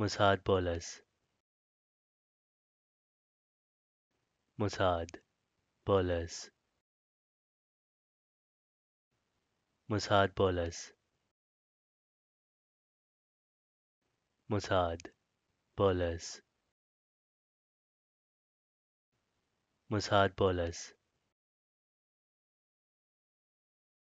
Mossad Bolas Mossad Bolas Mossad Bolas Mossad Bolas Mossad Bolas